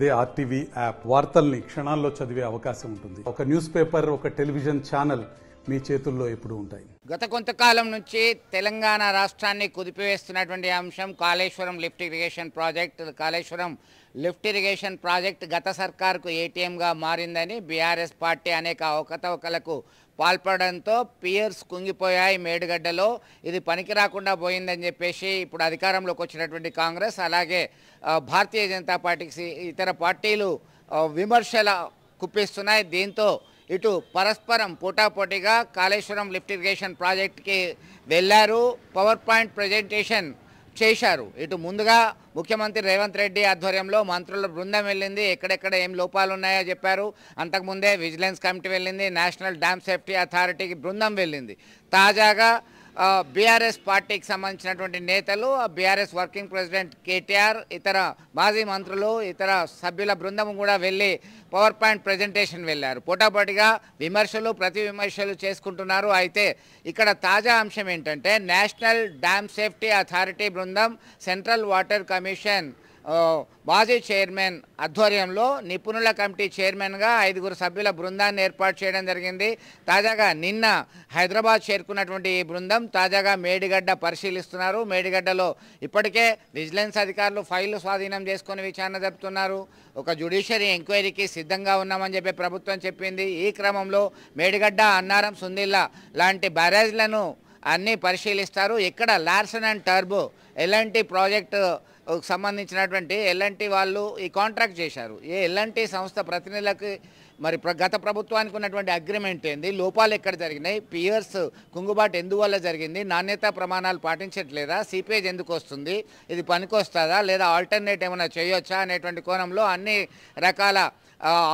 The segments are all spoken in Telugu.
అదే ఆర్టీవీ యాప్ వార్తల్ని క్షణాల్లో చదివే అవకాశం ఉంటుంది ఒక న్యూస్ పేపర్ ఒక టెలివిజన్ ఛానల్ మీ చేతుల్లో ఎప్పుడు ఉంటాయి గత కొంతకాలం నుంచి తెలంగాణ రాష్ట్రాన్ని కుదిపివేస్తున్నటువంటి అంశం Kaleshwaram lift irrigation project Kaleshwaram lift irrigation project గత సర్కార్కు ఏటీఎంగా మారిందని బీఆర్ఎస్ పార్టీ అనేక అవకతవకలకు పాల్పడంతో పియర్స్ కుంగిపోయాయి మేడుగడ్డలో ఇది పనికి రాకుండా పోయిందని చెప్పేసి ఇప్పుడు అధికారంలోకి వచ్చినటువంటి కాంగ్రెస్ అలాగే భారతీయ జనతా పార్టీకి ఇతర పార్టీలు విమర్శల కుప్పిస్తున్నాయి దీంతో ఇటు పరస్పరం పోటాపోటీగా కాళేశ్వరం లిఫ్ట్ ఇరిగేషన్ ప్రాజెక్ట్కి వెళ్ళారు పవర్ పాయింట్ ప్రజెంటేషన్ చేశారు ఇటు ముందుగా ముఖ్యమంత్రి రేవంత్ రెడ్డి ఆధ్వర్యంలో మంత్రుల బృందం వెళ్ళింది ఎక్కడెక్కడ ఏం లోపాలు ఉన్నాయో చెప్పారు అంతకుముందే విజిలెన్స్ కమిటీ వెళ్ళింది నేషనల్ డ్యామ్ సేఫ్టీ అథారిటీకి బృందం వెళ్ళింది తాజాగా బీఆర్ఎస్ పార్టీకి సంబంధించినటువంటి నేతలు బీఆర్ఎస్ వర్కింగ్ ప్రెసిడెంట్ కేటీఆర్ ఇతర మాజీ మంత్రులు ఇతర సభ్యుల బృందం కూడా వెళ్ళి పవర్ పాయింట్ ప్రజెంటేషన్ వెళ్ళారు పోటాపోటీగా విమర్శలు ప్రతి విమర్శలు చేసుకుంటున్నారు అయితే ఇక్కడ తాజా అంశం ఏంటంటే నేషనల్ డ్యామ్ సేఫ్టీ అథారిటీ బృందం సెంట్రల్ వాటర్ కమిషన్ మాజీ చైర్మన్ ఆధ్వర్యంలో నిపుణుల కమిటీ చైర్మన్గా ఐదుగురు సభ్యుల బృందాన్ని ఏర్పాటు చేయడం జరిగింది తాజాగా నిన్న హైదరాబాద్ చేరుకున్నటువంటి ఈ బృందం తాజాగా మేడిగడ్డ పరిశీలిస్తున్నారు మేడిగడ్డలో ఇప్పటికే విజిలెన్స్ అధికారులు ఫైళ్లు స్వాధీనం చేసుకుని విచారణ జరుపుతున్నారు ఒక జ్యుడిషియరీ ఎంక్వైరీకి సిద్ధంగా ఉన్నామని చెప్పి ప్రభుత్వం చెప్పింది ఈ క్రమంలో మేడిగడ్డ అన్నారం సుందిల్లా లాంటి బ్యారేజ్లను అన్నీ పరిశీలిస్తారు ఇక్కడ లార్సన్ అండ్ టర్బో ఎలాంటి ప్రాజెక్టు సంబంధించినటువంటి ఎల్ఎన్టీ వాళ్ళు ఈ కాంట్రాక్ట్ చేశారు ఏ ఎల్ఎన్టీ సంస్థ ప్రతినిధులకి మరి గత ప్రభుత్వానికి ఉన్నటువంటి అగ్రిమెంట్ ఏంది లోపాలు ఎక్కడ జరిగినాయి పియర్స్ కుంగుబాటు ఎందువల్ల జరిగింది నాణ్యతా ప్రమాణాలు పాటించట్లేదా సిపేజ్ ఎందుకు వస్తుంది ఇది పనికొస్తుందా లేదా ఆల్టర్నేట్ ఏమైనా చేయొచ్చా అనేటువంటి కోణంలో అన్ని రకాల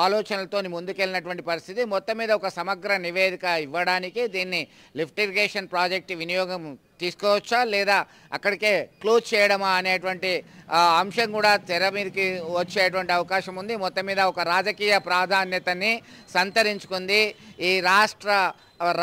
ఆలోచనలతో ముందుకెళ్ళినటువంటి పరిస్థితి మొత్తం మీద ఒక సమగ్ర నివేదిక ఇవ్వడానికి దీన్ని లిఫ్ట్ ఇరిగేషన్ ప్రాజెక్టు వినియోగం తీసుకోవచ్చా లేదా అక్కడికే క్లోజ్ చేయడమా అనేటువంటి అంశం కూడా తెర మీదకి వచ్చేటువంటి అవకాశం ఉంది మొత్తం మీద ఒక రాజకీయ ప్రాధాన్యతని సంతరించుకుంది ఈ రాష్ట్ర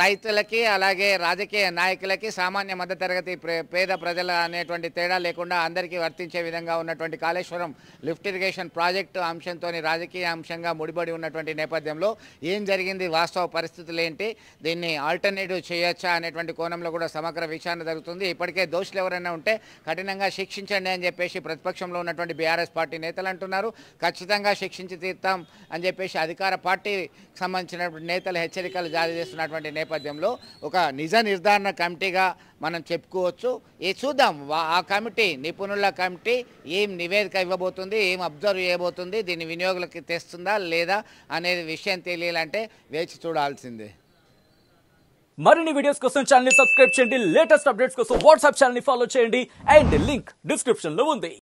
రైతులకి అలాగే రాజకీయ నాయకులకి సామాన్య మధ్యతరగతి పేద ప్రజల అనేటువంటి తేడా లేకుండా అందరికీ వర్తించే విధంగా ఉన్నటువంటి కాళేశ్వరం లిఫ్ట్ ఇరిగేషన్ ప్రాజెక్టు అంశంతో రాజకీయ అంశంగా ముడిపడి ఉన్నటువంటి నేపథ్యంలో ఏం జరిగింది వాస్తవ పరిస్థితులు ఏంటి దీన్ని ఆల్టర్నేటివ్ చేయొచ్చా అనేటువంటి కోణంలో కూడా సమగ్ర విచారణ జరుగుతుంది ఇప్పటికే దోషులు ఎవరైనా ఉంటే కఠినంగా శిక్షించండి అని చెప్పేసి ప్రతిపక్షంలో ఉన్నటువంటి బీఆర్ఎస్ పార్టీ నేతలు అంటున్నారు ఖచ్చితంగా శిక్షించి తీర్తాం అని చెప్పేసి అధికార పార్టీకి సంబంధించినటువంటి నేతలు హెచ్చరికలు జారీ చేస్తున్నటువంటి ఉన్నటువంటి నేపథ్యంలో ఒక నిజ నిర్ధారణ కమిటీగా మనం చెప్పుకోవచ్చు ఏ చూద్దాం ఆ కమిటీ నిపుణుల కమిటీ ఏం నివేదిక ఇవ్వబోతుంది ఏం అబ్జర్వ్ చేయబోతుంది దీన్ని వినియోగులకి తెస్తుందా లేదా అనేది విషయం తెలియాలంటే వేచి చూడాల్సిందే మరిన్ని వీడియోస్ కోసం ఛానల్ సబ్స్క్రైబ్ చేయండి లేటెస్ట్ అప్డేట్స్ కోసం వాట్సాప్ ఛానల్ ఫాలో చేయండి అండ్ లింక్ డిస్క్రిప్షన్ లో ఉంది